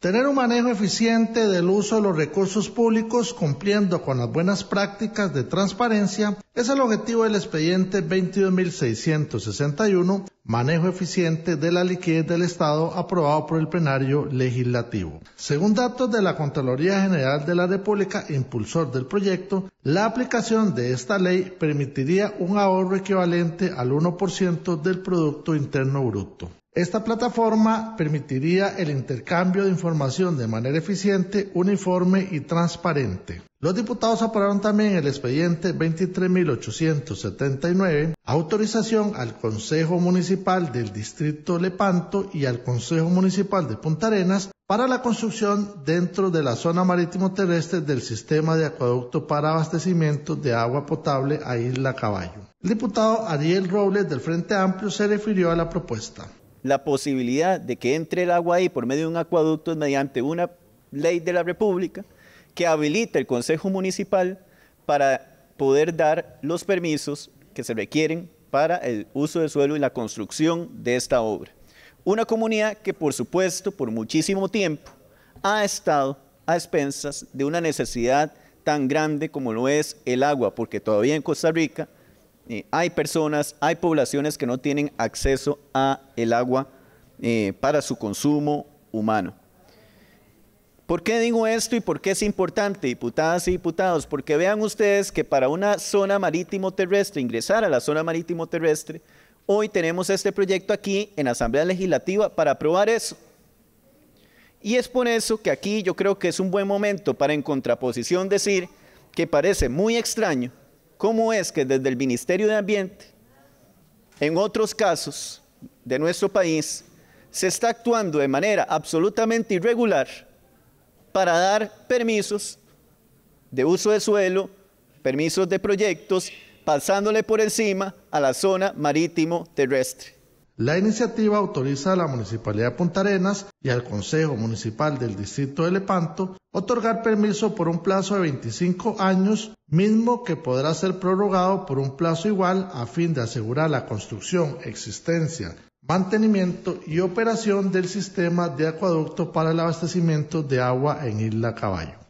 Tener un manejo eficiente del uso de los recursos públicos cumpliendo con las buenas prácticas de transparencia es el objetivo del expediente 22.661, manejo eficiente de la liquidez del Estado aprobado por el plenario legislativo. Según datos de la Contraloría General de la República, impulsor del proyecto, la aplicación de esta ley permitiría un ahorro equivalente al 1% del Producto Interno Bruto. Esta plataforma permitiría el intercambio de información de manera eficiente, uniforme y transparente. Los diputados aprobaron también el expediente 23.879, autorización al Consejo Municipal del Distrito Lepanto y al Consejo Municipal de Punta Arenas para la construcción dentro de la zona marítimo terrestre del sistema de acueducto para abastecimiento de agua potable a Isla Caballo. El diputado Ariel Robles del Frente Amplio se refirió a la propuesta la posibilidad de que entre el agua ahí por medio de un acueducto mediante una ley de la República que habilita el Consejo Municipal para poder dar los permisos que se requieren para el uso del suelo y la construcción de esta obra. Una comunidad que, por supuesto, por muchísimo tiempo ha estado a expensas de una necesidad tan grande como lo es el agua, porque todavía en Costa Rica hay personas, hay poblaciones que no tienen acceso a el agua eh, para su consumo humano. ¿Por qué digo esto y por qué es importante, diputadas y diputados? Porque vean ustedes que para una zona marítimo terrestre, ingresar a la zona marítimo terrestre, hoy tenemos este proyecto aquí en Asamblea Legislativa para aprobar eso. Y es por eso que aquí yo creo que es un buen momento para en contraposición decir que parece muy extraño cómo es que desde el Ministerio de Ambiente, en otros casos de nuestro país, se está actuando de manera absolutamente irregular para dar permisos de uso de suelo, permisos de proyectos, pasándole por encima a la zona marítimo terrestre. La iniciativa autoriza a la Municipalidad de Punta Arenas y al Consejo Municipal del Distrito de Lepanto otorgar permiso por un plazo de 25 años, mismo que podrá ser prorrogado por un plazo igual a fin de asegurar la construcción, existencia, mantenimiento y operación del sistema de acueducto para el abastecimiento de agua en Isla Caballo.